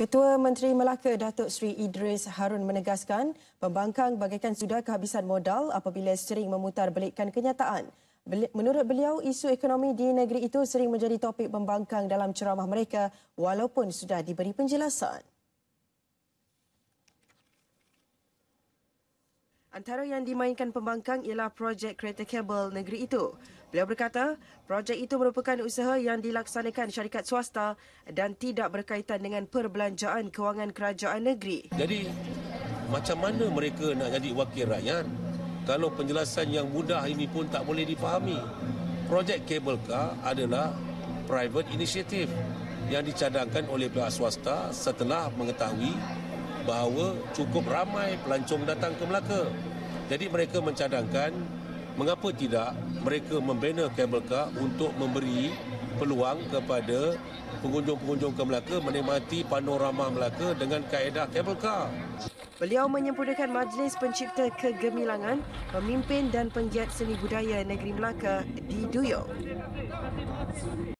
Ketua Menteri Melaka Datuk Sri Idris Harun menegaskan pembangkang bagaikan sudah kehabisan modal apabila sering memutar belikan kenyataan. Menurut beliau, isu ekonomi di negeri itu sering menjadi topik pembangkang dalam ceramah mereka walaupun sudah diberi penjelasan. Antara yang dimainkan pembangkang ialah projek kereta kabel negeri itu. Beliau berkata, projek itu merupakan usaha yang dilaksanakan syarikat swasta dan tidak berkaitan dengan perbelanjaan kewangan kerajaan negeri. Jadi, macam mana mereka nak jadi wakil rakyat kalau penjelasan yang mudah ini pun tak boleh dipahami? Projek kabel car adalah private initiative yang dicadangkan oleh pihak swasta setelah mengetahui bahawa cukup ramai pelancong datang ke Melaka. Jadi mereka mencadangkan mengapa tidak mereka membina kabel car untuk memberi peluang kepada pengunjung-pengunjung ke Melaka menikmati panorama Melaka dengan kaedah kabel car. Beliau menyempurnakan Majlis Pencipta Kegemilangan, Pemimpin dan Penggiat Seni Budaya Negeri Melaka di Duyok.